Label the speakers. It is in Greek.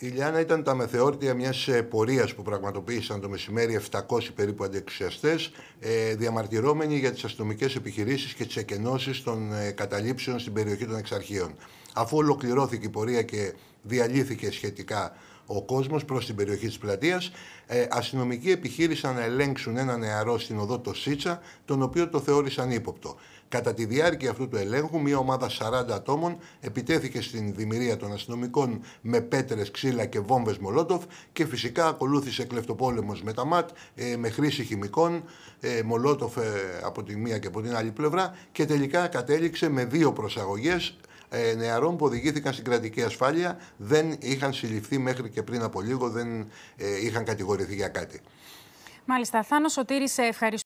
Speaker 1: Η Λιάννα ήταν τα μεθεόρτια μιας ε, πορείας που πραγματοποίησαν το μεσημέρι 700 περίπου αντιεξουσιαστές, ε, διαμαρτυρώμενοι για τις αστυνομικές επιχειρήσεις και τις εκενώσεις των ε, καταλήψεων στην περιοχή των Εξαρχείων. Αφού ολοκληρώθηκε η πορεία και διαλύθηκε σχετικά ο κόσμος προς την περιοχή της πλατείας. Ε, αστυνομικοί επιχείρησαν να ελέγξουν ένα νεαρό στην οδό το Σίτσα, τον οποίο το θεώρησαν ύποπτο. Κατά τη διάρκεια αυτού του ελέγχου, μια ομάδα 40 ατόμων επιτέθηκε στην δημιουργία των αστυνομικών με πέτρες, ξύλα και βόμβες Μολότοφ και φυσικά ακολούθησε κλεφτοπόλεμος με τα ΜΑΤ ε, με χρήση χημικών, ε, Μολότοφ ε, από τη μία και από την άλλη πλευρά και τελικά κατέληξε με δύο προσαγωγές ε, νεαρών που οδηγήθηκαν στην κρατική ασφάλεια δεν είχαν συλληφθεί μέχρι και πριν από λίγο, δεν ε, είχαν κατηγορηθεί για κάτι.
Speaker 2: Μάλιστα. Θάνος Σωτήρης, ευχαριστώ.